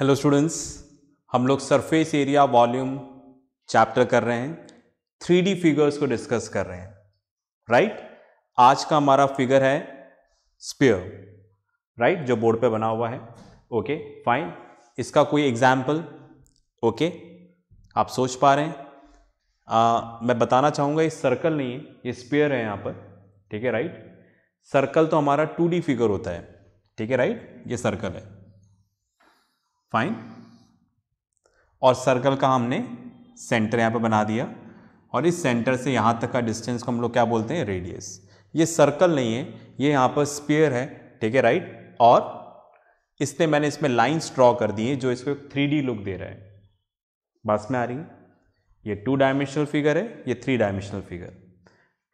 Hello students हम लोग surface area volume chapter कर रहे हैं थ्री डी फिगर्स को डिस्कस कर रहे हैं राइट right? आज का हमारा फिगर है स्पीयर राइट right? जो बोर्ड पे बना हुआ है ओके okay, फाइन इसका कोई एग्जाम्पल ओके okay? आप सोच पा रहे हैं आ, मैं बताना चाहूँगा ये सर्कल नहीं है ये स्पेयर है यहाँ पर ठीक है राइट सर्कल तो हमारा टू डी फिगर होता है ठीक है राइट ये सर्कल है फाइन और सर्कल का हमने सेंटर यहाँ पे बना दिया और इस सेंटर से यहाँ तक का डिस्टेंस को हम लोग क्या बोलते हैं रेडियस ये सर्कल नहीं है ये यहाँ पर स्पेयर है ठीक है राइट और इसने मैंने इसमें लाइन्स ड्रॉ कर दी है जो इसको थ्री लुक दे रहा है बस में आ रही है ये टू डायमेंशनल फिगर है ये three dimensional figure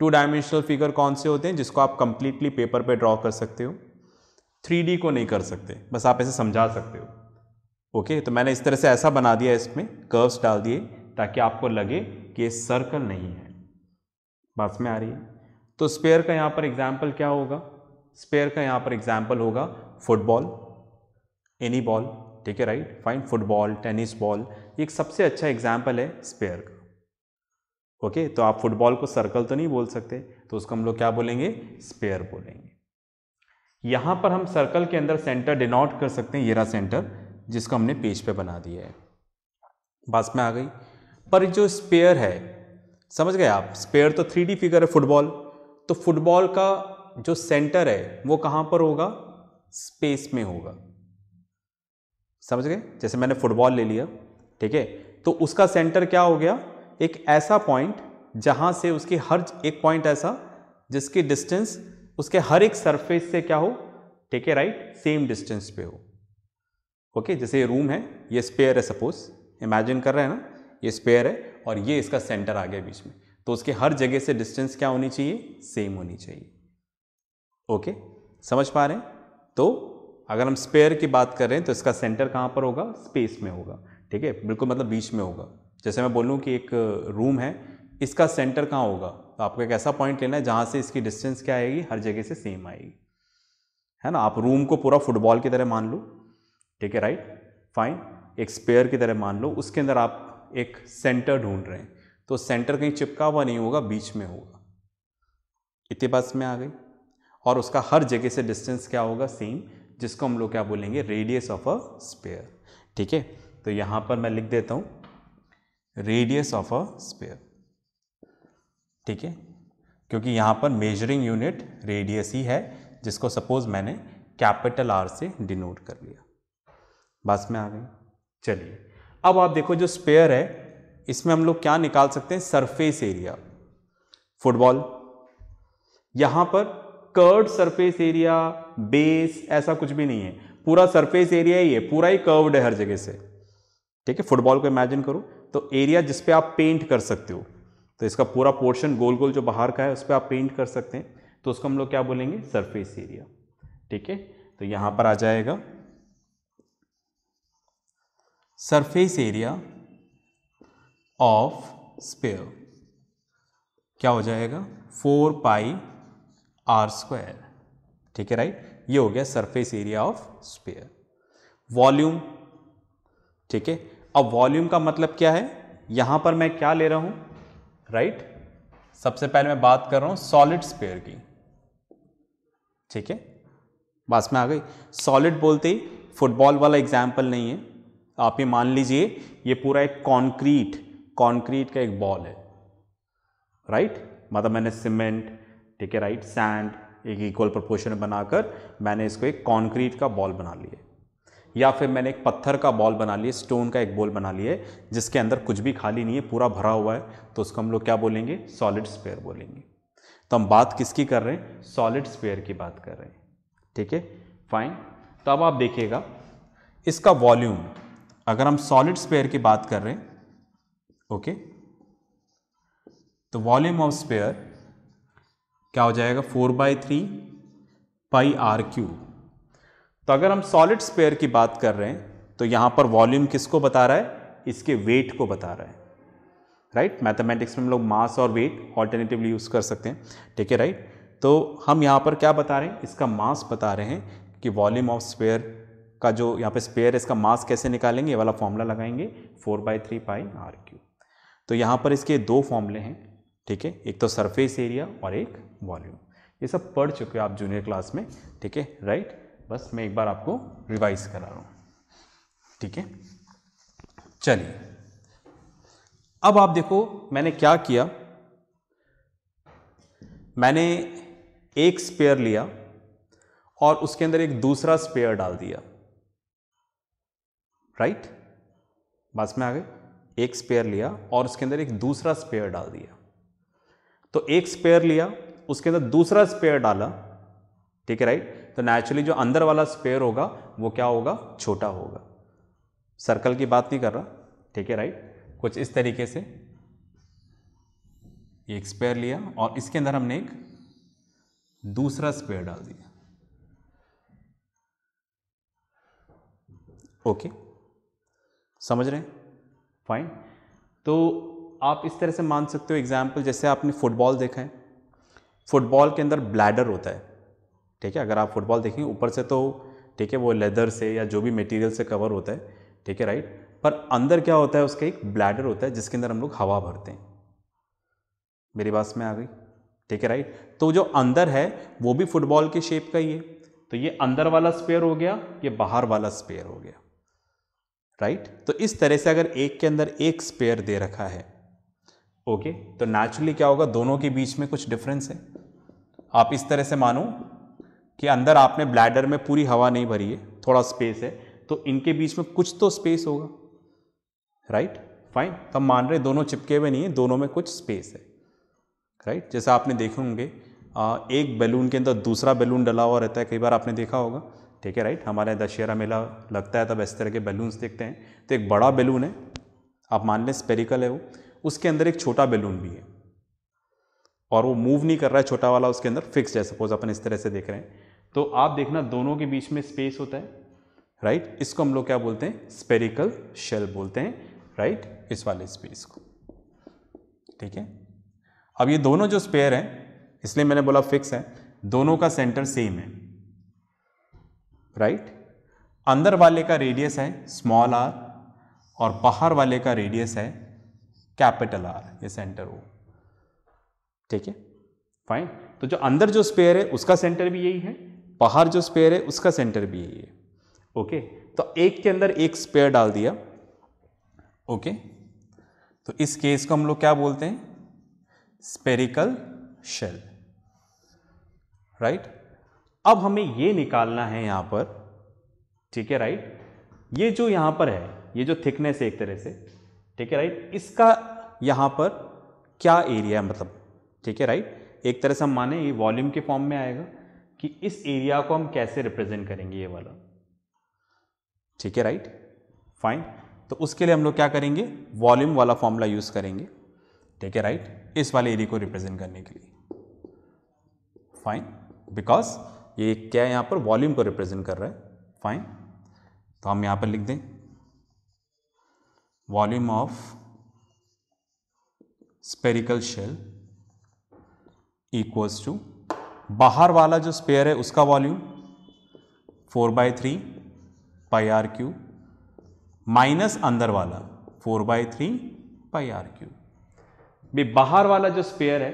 two dimensional figure कौन से होते हैं जिसको आप कंप्लीटली पेपर पे ड्रॉ कर सकते हो थ्री को नहीं कर सकते बस आप ऐसे समझा सकते हो ओके तो मैंने इस तरह से ऐसा बना दिया इसमें कर्व्स डाल दिए ताकि आपको लगे कि ये सर्कल नहीं है बात में आ रही है तो स्पेयर का यहाँ पर एग्जाम्पल क्या होगा स्पेयर का यहाँ पर एग्जाम्पल होगा फुटबॉल एनी बॉल ठीक है right fine football tennis ball एक सबसे अच्छा एग्जाम्पल है स्पेयर का ओके तो आप फुटबॉल को सर्कल तो नहीं बोल सकते तो उसको हम लोग क्या बोलेंगे स्पेयर बोलेंगे यहाँ पर हम सर्कल के अंदर सेंटर डिनोट कर सकते हैं येरा सेंटर जिसको हमने पेज पे बना दिया है बात में आ गई पर जो स्पेयर है समझ गए आप स्पेयर तो थ्री फिगर है फुटबॉल तो फुटबॉल का जो सेंटर है वो कहाँ पर होगा स्पेस में होगा समझ गए जैसे मैंने फुटबॉल ले लिया ठीक है तो उसका सेंटर क्या हो गया एक ऐसा पॉइंट जहाँ से उसकी हर एक पॉइंट ऐसा जिसकी डिस्टेंस उसके हर एक सरफेस से क्या हो ठीक है राइट सेम डिस्टेंस पे हो ओके जैसे ये रूम है ये स्पेयर है सपोज इमेजिन कर रहे हैं ना ये स्पेयर है और ये इसका सेंटर आ गया बीच में तो उसके हर जगह से डिस्टेंस क्या होनी चाहिए सेम होनी चाहिए ओके समझ पा रहे हैं तो अगर हम स्पेयर की बात कर रहे हैं तो इसका सेंटर कहाँ पर होगा स्पेस में होगा ठीक है बिल्कुल मतलब बीच में होगा जैसे मैं बोलूँ कि एक रूम है इसका सेंटर कहाँ होगा तो आपको एक ऐसा पॉइंट लेना है जहाँ से इसकी डिस्टेंस क्या आएगी हर जगह से सेम आएगी है ना आप रूम को पूरा फुटबॉल की तरह मान लो ठीक है राइट फाइन एक स्पेयर की तरह मान लो उसके अंदर आप एक सेंटर ढूंढ रहे हैं तो सेंटर कहीं चिपका हुआ नहीं होगा बीच में होगा इतने पास में आ गई और उसका हर जगह से डिस्टेंस क्या होगा सेम जिसको हम लोग क्या बोलेंगे रेडियस ऑफ अ स्पेयर ठीक है तो यहाँ पर मैं लिख देता हूँ रेडियस ऑफ अ स्पेयर ठीक है क्योंकि यहाँ पर मेजरिंग यूनिट रेडियस ही है जिसको सपोज मैंने कैपिटल आर से डिनोट कर लिया बस में आ गई चलिए अब आप देखो जो स्पेयर है इसमें हम लोग क्या निकाल सकते हैं सरफेस एरिया फुटबॉल यहां पर कर्व सरफेस एरिया बेस ऐसा कुछ भी नहीं है पूरा सरफेस एरिया ही है पूरा ही कर्व्ड है हर जगह से ठीक है फुटबॉल को इमेजिन करो तो एरिया जिस पे आप पेंट कर सकते हो तो इसका पूरा पोर्शन गोल गोल जो बाहर का है उस पर आप पेंट कर सकते हैं तो उसको हम लोग क्या बोलेंगे सरफेस एरिया ठीक है तो यहाँ पर आ जाएगा सरफेस एरिया ऑफ स्पेयर क्या हो जाएगा फोर पाई आर स्क्वायर ठीक है राइट ये हो गया surface area of sphere volume ठीक है अब वॉल्यूम का मतलब क्या है यहां पर मैं क्या ले रहा हूं राइट right? सबसे पहले मैं बात कर रहा हूं सॉलिड स्पेयर की ठीक है बात में आ गई सॉलिड बोलते ही फुटबॉल वाला एग्जाम्पल नहीं है आप ये मान लीजिए ये पूरा एक कॉन्क्रीट कॉन्क्रीट का एक बॉल है राइट मतलब मैंने सीमेंट ठीक है राइट सैंड एक इक्वल प्रोपोर्शन बनाकर मैंने इसको एक कॉन्क्रीट का बॉल बना लिया या फिर मैंने एक पत्थर का बॉल बना लिया स्टोन का एक बॉल बना लिया जिसके अंदर कुछ भी खाली नहीं है पूरा भरा हुआ है तो उसको हम लोग क्या बोलेंगे सॉलिड स्पेयर बोलेंगे तो हम बात किसकी कर रहे हैं सॉलिड स्पेयर की बात कर रहे हैं ठीक है फाइन तो अब आप देखिएगा इसका वॉल्यूम अगर हम सॉलिड स्पेयर की बात कर रहे हैं ओके तो वॉल्यूम ऑफ स्पेयर क्या हो जाएगा four by three pi are cube तो अगर हम सॉलिड स्पेयर की बात कर रहे हैं तो यहां पर वॉल्यूम किसको बता रहा है इसके वेट को बता रहा है राइट मैथमेटिक्स में हम लोग मास और वेट ऑल्टरनेटिवली यूज़ कर सकते हैं ठीक है राइट तो हम यहां पर क्या बता रहे हैं इसका मास बता रहे हैं कि वॉल्यूम ऑफ स्पेयर का जो यहाँ पे स्पेयर है इसका मास कैसे निकालेंगे ये वाला फॉर्मूला लगाएंगे four by three pi are cube तो यहाँ पर इसके दो फॉर्मूले हैं ठीक है एक तो सरफेस एरिया और एक वॉल्यूम ये सब पढ़ चुके हो आप जूनियर क्लास में ठीक है राइट बस मैं एक बार आपको रिवाइज करा रहा हूँ ठीक है चलिए अब आप देखो मैंने क्या किया मैंने एक स्पेयर लिया और उसके अंदर एक दूसरा स्पेयर डाल दिया राइट बस में आ गए एक स्पेयर लिया और उसके अंदर एक दूसरा स्पेयर डाल दिया तो एक स्पेयर लिया उसके अंदर दूसरा स्पेयर डाला ठीक है राइट तो नेचुरली जो अंदर वाला स्पेयर होगा वो क्या होगा छोटा होगा सर्कल की बात नहीं कर रहा ठीक है राइट कुछ इस तरीके से एक स्पेयर लिया और इसके अंदर हमने एक दूसरा स्पेयर डाल दिया ओके okay. समझ रहे हैं फाइन तो आप इस तरह से मान सकते हो एग्जाम्पल जैसे आपने फुटबॉल देखा है फुटबॉल के अंदर ब्लैडर होता है ठीक है अगर आप फुटबॉल देखेंगे ऊपर से तो ठीक है वो लेदर से या जो भी मटेरियल से कवर होता है ठीक है राइट पर अंदर क्या होता है उसका एक ब्लैडर होता है जिसके अंदर हम लोग हवा भरते हैं मेरी बात में आ गई ठीक है राइट तो जो अंदर है वो भी फुटबॉल के शेप का ही है तो ये अंदर वाला स्पेयर हो गया ये बाहर वाला स्पेयर हो गया राइट तो इस तरह से अगर एक के अंदर एक स्पेयर दे रखा है ओके तो नेचुरली क्या होगा दोनों के बीच में कुछ डिफरेंस है आप इस तरह से मानो कि अंदर आपने ब्लैडर में पूरी हवा नहीं भरी है थोड़ा स्पेस है तो इनके बीच में कुछ तो स्पेस होगा राइट फाइन तो हम मान रहे दोनों चिपके हुए नहीं है दोनों में कुछ स्पेस है राइट जैसे आपने देखे होंगे एक बैलून के अंदर दूसरा बैलून डला हुआ रहता है कई बार आपने देखा होगा ठीक है राइट हमारे दशहरा मेला लगता है तब इस तरह के बैलून्स देखते हैं तो एक बड़ा बैलून है आप मान लें स्पेरिकल है वो उसके अंदर एक छोटा बैलून भी है और वो मूव नहीं कर रहा है छोटा वाला उसके अंदर फिक्स है सपोज अपन इस तरह से देख रहे हैं तो आप देखना दोनों के बीच में स्पेस होता है राइट इसको हम लोग क्या बोलते हैं स्पेरिकल शेल बोलते हैं राइट इस वाले स्पेस को ठीक है अब ये दोनों जो स्पेयर हैं इसलिए मैंने बोला फिक्स है दोनों का सेंटर सेम है राइट अंदर वाले का रेडियस है स्मॉल आर और बाहर वाले का रेडियस है कैपिटल आर ये सेंटर हो ठीक है फाइन तो जो अंदर जो स्पेयर है उसका सेंटर भी यही है बाहर जो स्पेयर है उसका सेंटर भी यही है ओके तो एक के अंदर एक स्पेयर डाल दिया ओके तो इस केस को हम लोग क्या बोलते हैं स्पेरिकल शेल राइट अब हमें ये निकालना है यहां पर ठीक है राइट ये जो यहां पर है ये जो थिकनेस है एक तरह से ठीक है राइट इसका यहां पर क्या एरिया है मतलब ठीक है राइट एक तरह से हम माने ये वॉल्यूम के फॉर्म में आएगा कि इस एरिया को हम कैसे रिप्रेजेंट करेंगे ये वाला ठीक है राइट फाइन तो उसके लिए हम लोग क्या करेंगे वॉल्यूम वाला फॉर्मूला यूज़ करेंगे ठीक है राइट इस वाले एरिया को रिप्रेजेंट करने के लिए फाइन बिकॉज ये क्या यहाँ पर वॉल्यूम को रिप्रेजेंट कर रहा है फाइन तो हम यहाँ पर लिख दें volume of spherical shell equals to बाहर वाला जो स्पेयर है उसका volume four by three pi are cube minus अंदर वाला four by three pi are cube भी बाहर वाला जो स्पेयर है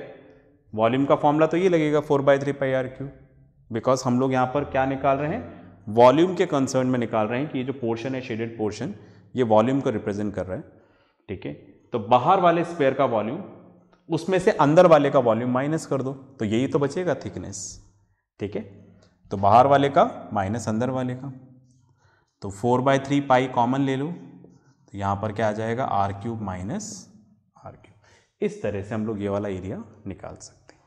वॉल्यूम का फॉर्मूला तो ये लगेगा four by three pi are cube because हम लोग यहाँ पर क्या निकाल रहे हैं वॉल्यूम के कंसर्न में निकाल रहे हैं कि ये जो पोर्शन है शेडेड पोर्शन ये वॉल्यूम को रिप्रेजेंट कर रहा है ठीक है तो बाहर वाले स्पेयर का वॉल्यूम उसमें से अंदर वाले का वॉल्यूम माइनस कर दो तो यही तो बचेगा थिकनेस ठीक है तो बाहर वाले का माइनस अंदर वाले का तो four by three pi common ले लो तो यहाँ पर क्या आ जाएगा are cube minus are cube इस तरह से हम लोग ये वाला एरिया निकाल सकते हैं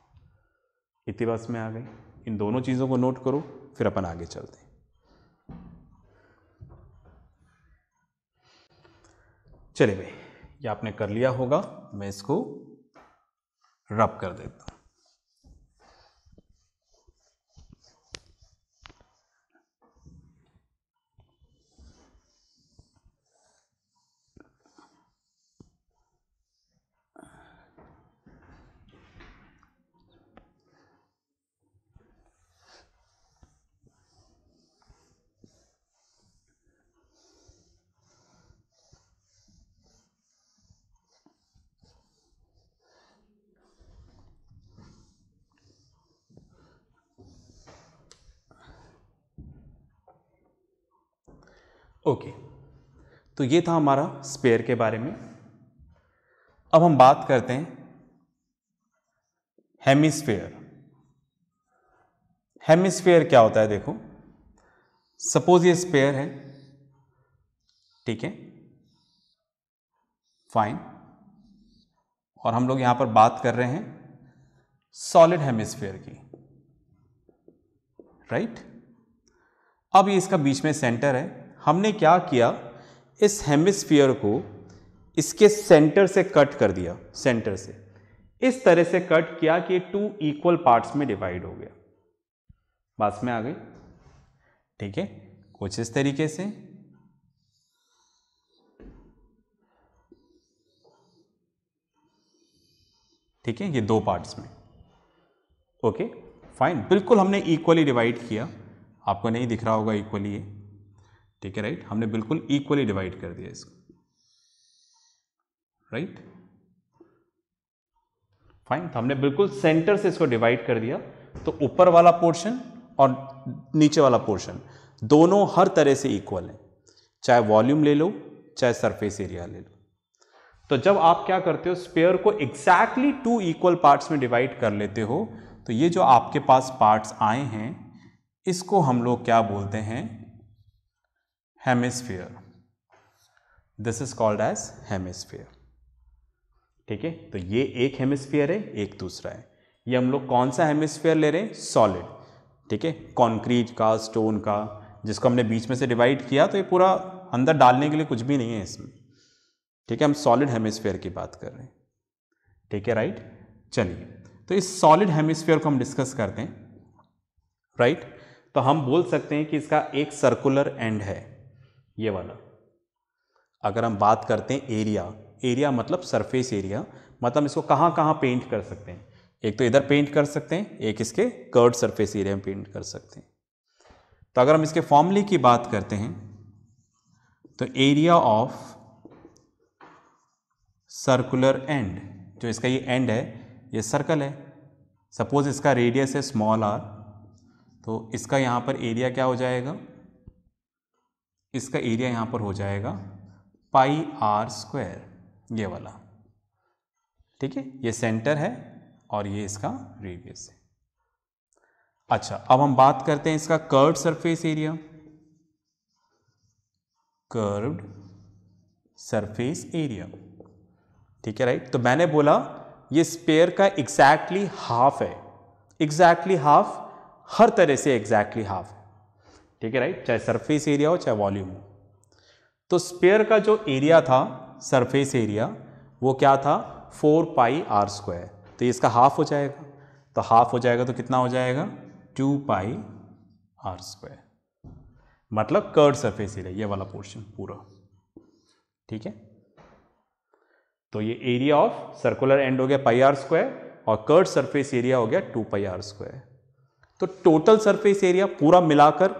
इतिबस में आ गई इन दोनों चीज़ों को नोट करो फिर अपन आगे चलते चले भाई ये आपने कर लिया होगा मैं इसको रब कर देता हूँ ओके तो ये था हमारा स्पेयर के बारे में अब हम बात करते हैं हेमिस्फेयर हेमिस्फेयर क्या होता है देखो सपोज ये स्पेयर है ठीक है फाइन और हम लोग यहां पर बात कर रहे हैं सॉलिड हेमिस्फेयर की राइट right? अब ये इसका बीच में सेंटर है हमने क्या किया इस हेमिस्फीयर को इसके सेंटर से कट कर दिया सेंटर से इस तरह से कट किया कि टू इक्वल पार्ट्स में डिवाइड हो गया बात में आ गई ठीक है कुछ इस तरीके से ठीक है ये दो पार्ट्स में ओके फाइन बिल्कुल हमने इक्वली डिवाइड किया आपको नहीं दिख रहा होगा इक्वली ये ठीक है राइट हमने बिल्कुल इक्वली डिवाइड कर दिया इसको राइट फाइन तो हमने बिल्कुल सेंटर से इसको डिवाइड कर दिया तो ऊपर वाला पोर्शन और नीचे वाला पोर्शन दोनों हर तरह से इक्वल है चाहे वॉल्यूम ले लो चाहे सरफेस एरिया ले लो तो जब आप क्या करते हो स्पेयर को एग्जैक्टली टू इक्वल पार्ट्स में डिवाइड कर लेते हो तो ये जो आपके पास पार्ट्स आए हैं इसको हम लोग क्या बोलते हैं hemisphere this is called as hemisphere ठीक है तो ये एक हेमिस्फीयर है एक दूसरा है ये हम लोग कौन सा हेमिस्फीयर ले रहे हैं सॉलिड ठीक है कॉन्क्रीट का स्टोन का जिसको हमने बीच में से डिवाइड किया तो ये पूरा अंदर डालने के लिए कुछ भी नहीं है इसमें ठीक है हम सॉलिड हेमिस्फीयर की बात कर रहे हैं ठीक है राइट चलिए तो इस सॉलिड हेमिस्फीयर को हम डिस्कस करते हैं राइट तो हम बोल सकते हैं कि इसका एक सर्कुलर एंड है ये वाला अगर हम बात करते हैं एरिया एरिया मतलब सरफेस एरिया मतलब इसको कहाँ कहाँ पेंट कर सकते हैं एक तो इधर पेंट कर सकते हैं एक इसके कर्ड सरफेस एरिया में पेंट कर सकते हैं तो अगर हम इसके फॉर्मली की बात करते हैं तो एरिया ऑफ सर्कुलर एंड जो इसका ये एंड है ये सर्कल है सपोज़ इसका रेडियस है स्मॉल आर तो इसका यहाँ पर एरिया क्या हो जाएगा इसका एरिया यहाँ पर हो जाएगा पाई आर स्क्वायर ये वाला ठीक है ये सेंटर है और ये इसका रेडियस है अच्छा अब हम बात करते हैं इसका curved surface area curved surface area ठीक है राइट तो मैंने बोला ये स्पेयर का एग्जैक्टली exactly हाफ है एग्जैक्टली exactly हाफ हर तरह से एग्जैक्टली exactly हाफ ठीक है राइट चाहे सरफेस एरिया हो चाहे वॉल्यूम हो तो स्पेयर का जो एरिया था सरफेस एरिया वो क्या था फोर पाई आर स्क्वायर तो इसका हाफ हो जाएगा तो हाफ हो जाएगा तो कितना हो जाएगा टू पाई आर स्क्वायर मतलब कर्ड सरफेस एरिया ये वाला पोर्शन पूरा ठीक है तो ये एरिया ऑफ सर्कुलर एंड हो गया पाई आर स्क्वायर और कर्ड सरफेस एरिया हो गया टू पाई आर स्क्वायर तो टोटल सरफेस एरिया पूरा मिलाकर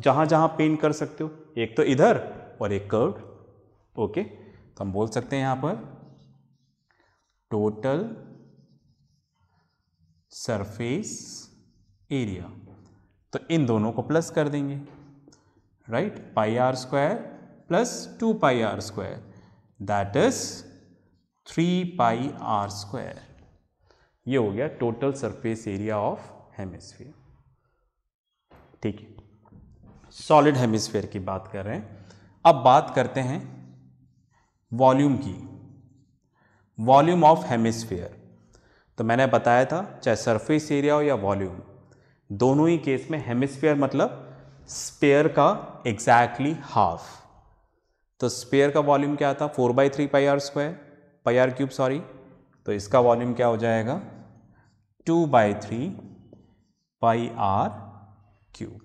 जहां जहां पेंट कर सकते हो एक तो इधर और एक कर्व ओके तो हम बोल सकते हैं यहां पर टोटल सरफेस एरिया तो इन दोनों को प्लस कर देंगे right pi are square plus two pi are square that is three pi are square ये हो गया total surface area of hemisphere ठीक है सॉलिड हेमिस्फेयर की बात कर रहे हैं अब बात करते हैं वॉल्यूम की वॉल्यूम ऑफ हेमिस्फेयर तो मैंने बताया था चाहे सरफेस एरिया हो या वॉल्यूम दोनों ही केस में हेमिस्फेयर मतलब स्पेयर का एग्जैक्टली exactly हाफ तो स्पेयर का वॉल्यूम क्या था four by three pi are square pi are cube sorry तो इसका वॉल्यूम क्या हो जाएगा two by three pi are cube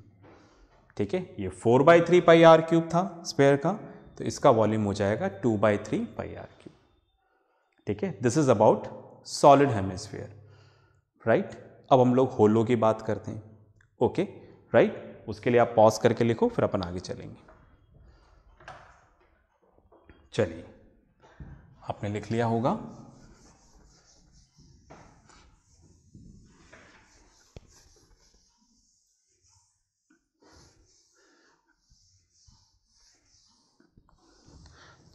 ठीक है ये four by three pi are cube था स्पेयर का तो इसका वॉल्यूम हो जाएगा two by three pi are cube ठीक है this is about solid hemisphere right अब हम लोग होलो की बात करते हैं ओके okay, राइट right? उसके लिए आप पॉज करके लिखो फिर अपन आगे चलेंगे चलिए आपने लिख लिया होगा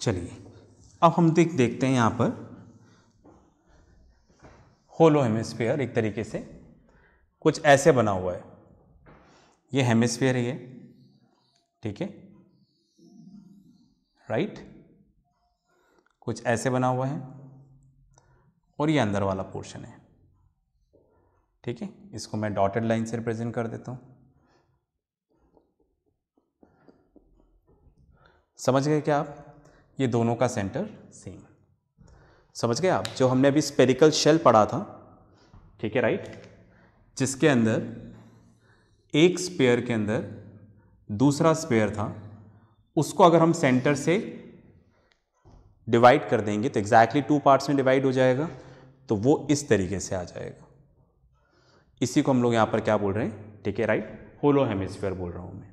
चलिए अब हम देख देखते हैं यहाँ पर होलो हेमिस्फेयर एक तरीके से कुछ ऐसे बना हुआ है ये हेमिस्फेयर है ये ठीक है राइट कुछ ऐसे बना हुआ है और ये अंदर वाला पोर्शन है ठीक है इसको मैं डॉटेड लाइन से रिप्रेजेंट कर देता हूँ समझ गए क्या आप ये दोनों का सेंटर सेम समझ गए आप जो हमने अभी स्पेरिकल शेल पढ़ा था ठीक है राइट जिसके अंदर एक स्पेयर के अंदर दूसरा स्पेयर था उसको अगर हम सेंटर से डिवाइड कर देंगे तो एग्जैक्टली टू पार्ट्स में डिवाइड हो जाएगा तो वो इस तरीके से आ जाएगा इसी को हम लोग यहाँ पर क्या बोल रहे हैं ठीक है राइट होलो हेमिस्फेयर बोल रहा हूँ मैं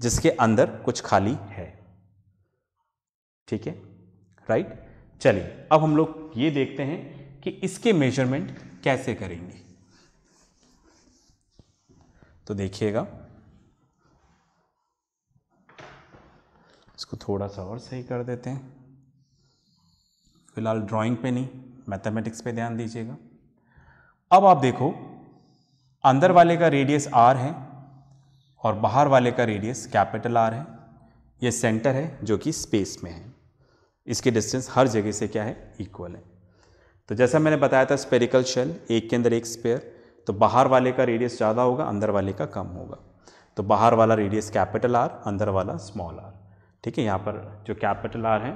जिसके अंदर कुछ खाली है ठीक है राइट चलिए अब हम लोग ये देखते हैं कि इसके मेजरमेंट कैसे करेंगे तो देखिएगा इसको थोड़ा सा और सही कर देते हैं फिलहाल ड्राइंग पे नहीं मैथमेटिक्स पे ध्यान दीजिएगा अब आप देखो अंदर वाले का रेडियस आर है और बाहर वाले का रेडियस कैपिटल आर है ये सेंटर है जो कि स्पेस में है इसकी डिस्टेंस हर जगह से क्या है इक्वल है तो जैसा मैंने बताया था स्पेरिकल शेल एक के अंदर एक स्पेयर तो बाहर वाले का रेडियस ज़्यादा होगा अंदर वाले का कम होगा तो बाहर वाला रेडियस कैपिटल आर अंदर वाला स्मॉल आर ठीक है यहाँ पर जो कैपिटल आर है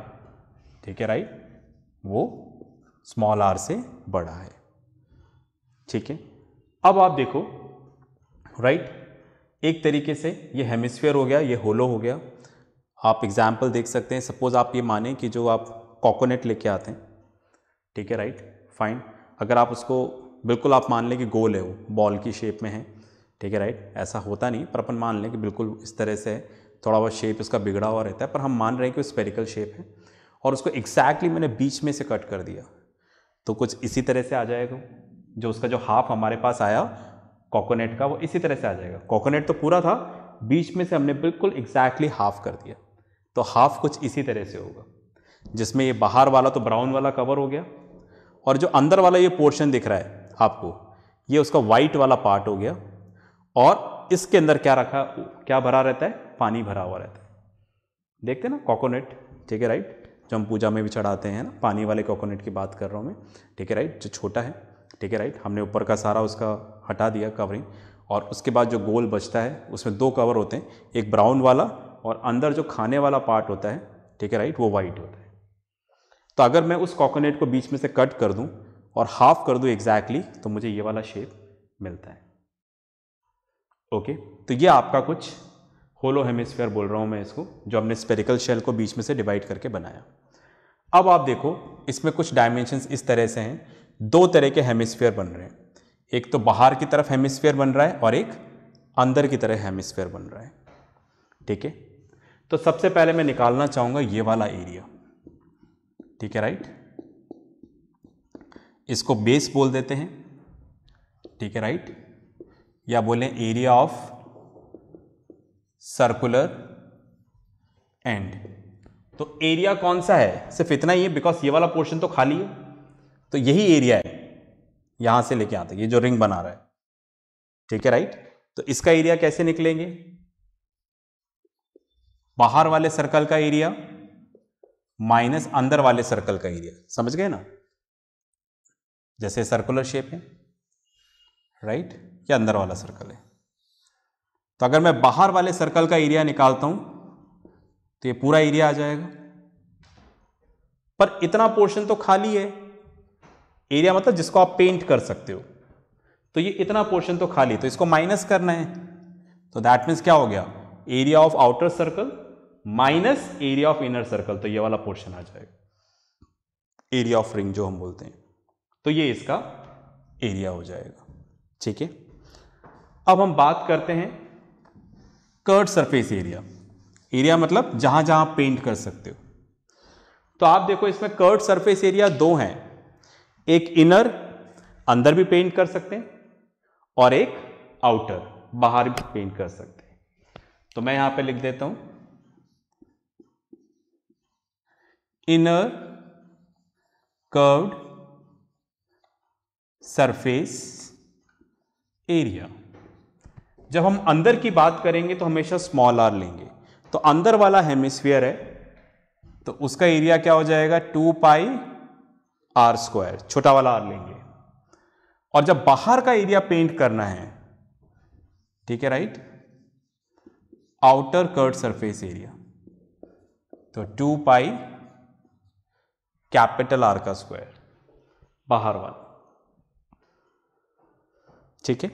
ठीक है राइट वो स्मॉल आर से बड़ा है ठीक है अब आप देखो राइट एक तरीके से ये हेमिस्फेयर हो गया ये होलो हो गया आप एग्ज़ाम्पल देख सकते हैं सपोज़ आप ये माने कि जो आप कोकोनट लेके आते हैं ठीक है राइट फाइन अगर आप उसको बिल्कुल आप मान लें कि गोल है वो बॉल की शेप में है ठीक है राइट ऐसा होता नहीं पर अपन मान लें कि बिल्कुल इस तरह से है थोड़ा बहुत शेप इसका बिगड़ा हुआ रहता है पर हम मान रहे हैं कि वो स्पेरिकल शेप है और उसको एग्जैक्टली मैंने बीच में से कट कर दिया तो कुछ इसी तरह से आ जाएगा जो उसका जो हाफ हमारे पास आया कोकोनट का वो इसी तरह से आ जाएगा कोकोनट तो पूरा था बीच में से हमने बिल्कुल एग्जैक्टली हाफ कर दिया तो हाफ कुछ इसी तरह से होगा जिसमें ये बाहर वाला तो ब्राउन वाला कवर हो गया और जो अंदर वाला ये पोर्शन दिख रहा है आपको ये उसका वाइट वाला पार्ट हो गया और इसके अंदर क्या रखा क्या भरा रहता है पानी भरा हुआ रहता है देखते हैं ना कोकोनट ठीक है राइट जो हम पूजा में भी चढ़ाते हैं ना पानी वाले कोकोनट की बात कर रहा हूँ मैं ठीक है राइट जो छोटा है ठीक है राइट हमने ऊपर का सारा उसका हटा दिया कवरिंग और उसके बाद जो गोल बचता है उसमें दो कवर होते हैं एक ब्राउन वाला और अंदर जो खाने वाला पार्ट होता है ठीक है राइट वो वाइट होता है तो अगर मैं उस कोकोनेट को बीच में से कट कर दूँ और हाफ कर दूँ एग्जैक्टली exactly, तो मुझे ये वाला शेप मिलता है ओके तो ये आपका कुछ होलो हेमिस्फेयर बोल रहा हूँ मैं इसको जो हमने स्पेरिकल शेल को बीच में से डिवाइड करके बनाया अब आप देखो इसमें कुछ डायमेंशंस इस तरह से हैं दो तरह के हेमिस्फेयर बन रहे हैं एक तो बाहर की तरफ हेमिस्फेयर बन रहा है और एक अंदर की तरह हेमिस्फेयर बन रहा है ठीक है तो सबसे पहले मैं निकालना चाहूंगा ये वाला एरिया ठीक है राइट इसको बेस बोल देते हैं ठीक है राइट या बोलें एरिया ऑफ सर्कुलर एंड तो एरिया कौन सा है सिर्फ इतना ही है बिकॉज ये वाला पोर्शन तो खाली है तो यही एरिया है यहां से लेके आते ये जो रिंग बना रहा है ठीक है राइट तो इसका एरिया कैसे निकलेंगे बाहर वाले सर्कल का एरिया माइनस अंदर वाले सर्कल का एरिया समझ गए ना जैसे सर्कुलर शेप है राइट या अंदर वाला सर्कल है तो अगर मैं बाहर वाले सर्कल का एरिया निकालता हूं तो ये पूरा एरिया आ जाएगा पर इतना पोर्शन तो खाली है एरिया मतलब जिसको आप पेंट कर सकते हो तो ये इतना पोर्शन तो खाली तो इसको माइनस करना है तो दैट मीन्स क्या हो गया area of outer circle minus area of inner circle तो ये वाला पोर्शन आ जाएगा एरिया ऑफ रिंग जो हम बोलते हैं तो ये इसका एरिया हो जाएगा ठीक है अब हम बात करते हैं कर्ड सरफेस एरिया एरिया मतलब जहां जहां पेंट कर सकते हो तो आप देखो इसमें कर्ड सरफेस एरिया दो हैं एक इनर अंदर भी पेंट कर सकते हैं और एक आउटर बाहर भी पेंट कर सकते हैं तो मैं यहां पे लिख देता हूं इनर कर्व्ड सरफेस एरिया जब हम अंदर की बात करेंगे तो हमेशा स्मॉल आर लेंगे तो अंदर वाला हेमिस्फीयर है तो उसका एरिया क्या हो जाएगा टू पाई आर स्क्वायर छोटा वाला आर लेंगे और जब बाहर का एरिया पेंट करना है ठीक है right outer curved surface area तो टू पाई कैपिटल आर का स्क्वायर बाहर वाला ठीक है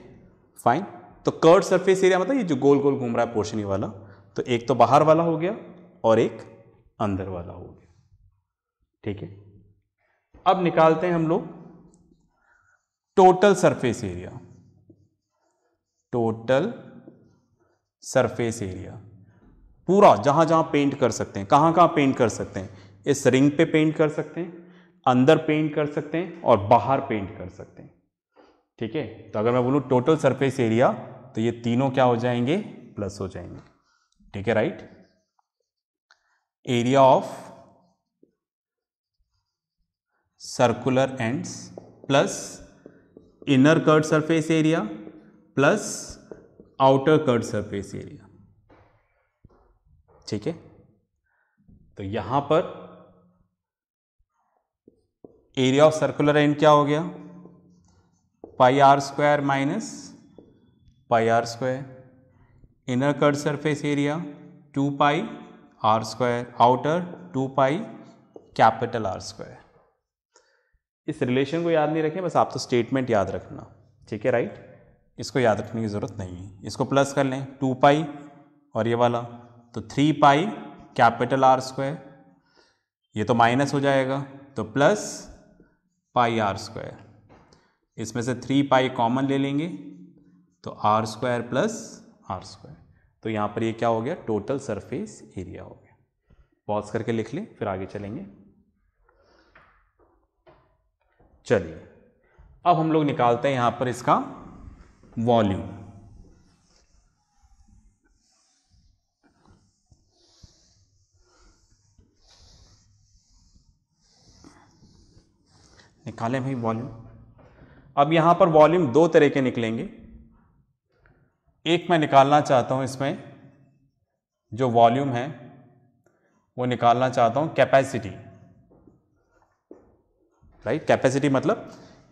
फाइन तो कर्ड सरफेस एरिया मतलब ये जो गोल गोल घूम रहा है पोर्शन वाला तो एक तो बाहर वाला हो गया और एक अंदर वाला हो गया ठीक है अब निकालते हैं हम लोग total surface area total surface area पूरा जहाँ जहाँ पेंट कर सकते हैं कहाँ कहाँ पेंट कर सकते हैं इस रिंग पे पेंट कर सकते हैं अंदर पेंट कर सकते हैं और बाहर पेंट कर सकते हैं ठीक है तो अगर मैं बोलूँ टोटल सरफेस एरिया तो ये तीनों क्या हो जाएंगे प्लस हो जाएंगे ठीक है right area of circular ends plus inner curved surface area plus outer curved surface area ठीक है तो यहां पर एरिया ऑफ सर्कुलर एंड क्या हो गया pi are square minus pi are square inner curved surface area two pi are square outer two pi capital R square इस relation को याद नहीं रखें बस आप तो स्टेटमेंट याद रखना ठीक है राइट इसको याद रखने की ज़रूरत नहीं है इसको प्लस कर लें टू पाई और ये वाला तो three pi capital R square ये तो माइनस हो जाएगा तो प्लस पाई आर स्क्वायर इसमें से थ्री पाई कॉमन ले लेंगे तो R square plus R square तो यहाँ पर ये क्या हो गया टोटल सरफेस एरिया हो गया पॉज करके लिख लें फिर आगे चलेंगे चलिए अब हम लोग निकालते हैं यहाँ पर इसका वॉल्यूम निकालें भाई वॉल्यूम अब यहां पर वॉल्यूम दो तरह के निकलेंगे एक मैं निकालना चाहता हूं इसमें जो वॉल्यूम है वो निकालना चाहता हूं कैपेसिटी राइट कैपेसिटी मतलब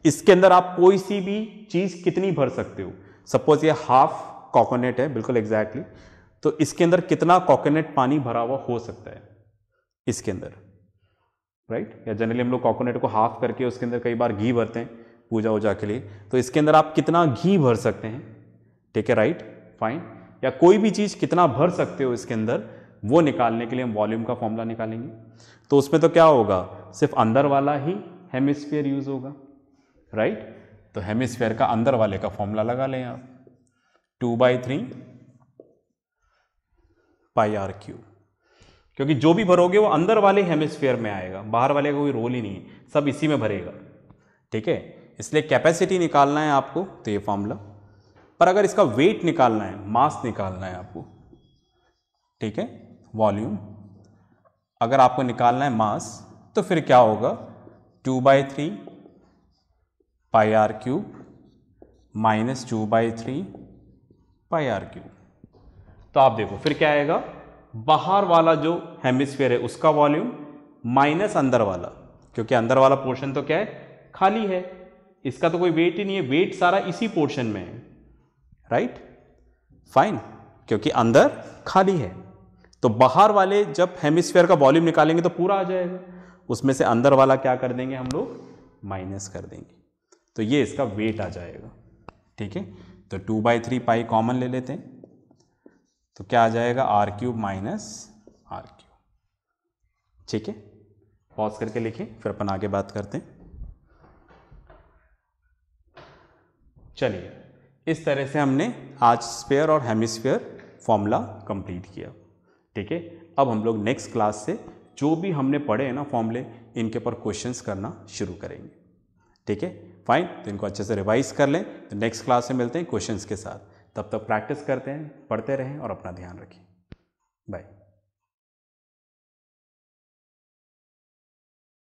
इसके अंदर आप कोई सी भी चीज़ कितनी भर सकते हो सपोज ये हाफ कॉकोनेट है बिल्कुल एग्जैक्टली exactly. तो इसके अंदर कितना कॉकोनेट पानी भरा हुआ हो सकता है इसके अंदर राइट right? या जनरली हम लोग कॉकोनेट को हाफ करके उसके अंदर कई बार घी भरते हैं पूजा वूजा के लिए तो इसके अंदर आप कितना घी भर सकते हैं ठीक है राइट फाइन या कोई भी चीज़ कितना भर सकते हो इसके अंदर वो निकालने के लिए हम वॉल्यूम का फॉर्मूला निकालेंगे तो उसमें तो क्या होगा सिर्फ अंदर वाला ही हेमिस्फीयर यूज़ होगा राइट तो हेमिस्फेयर का अंदर वाले का फॉर्मूला लगा लें आप two by three pi are cube क्योंकि जो भी भरोगे वो अंदर वाले हेमिस्फेयर में आएगा बाहर वाले का कोई रोल ही नहीं है सब इसी में भरेगा ठीक है इसलिए कैपेसिटी निकालना है आपको तो ये फॉर्मूला पर अगर इसका वेट निकालना है मास निकालना है आपको ठीक है वॉल्यूम अगर आपको निकालना है मास तो फिर क्या होगा two by three pi are cube minus two by three pi are cube तो आप देखो फिर क्या आएगा बाहर वाला जो हेमिस्फेयर है उसका वॉल्यूम माइनस अंदर वाला क्योंकि अंदर वाला पोर्शन तो क्या है खाली है इसका तो कोई वेट ही नहीं है वेट सारा इसी पोर्शन में है राइट फाइन क्योंकि अंदर खाली है तो बाहर वाले जब हेमिस्फेयर का वॉल्यूम निकालेंगे तो पूरा आ जाएगा उसमें से अंदर वाला क्या कर देंगे हम लोग माइनस कर देंगे तो ये इसका वेट आ जाएगा ठीक है तो two by three pi common ले लेते हैं तो क्या आ जाएगा are cube minus are cube ठीक है पॉज करके लिखे फिर अपन आगे बात करते हैं चलिए इस तरह से हमने आज स्पेयर और हेमिस्फेयर फॉर्मूला कंप्लीट किया ठीक है अब हम लोग नेक्स्ट क्लास से जो भी हमने पढ़े हैं ना फॉर्मूले इनके ऊपर क्वेश्चंस करना शुरू करेंगे ठीक है फाइन तो इनको अच्छे से रिवाइज कर लें तो नेक्स्ट क्लास में मिलते हैं क्वेश्चंस के साथ तब तक प्रैक्टिस करते हैं पढ़ते रहें और अपना ध्यान रखें बाय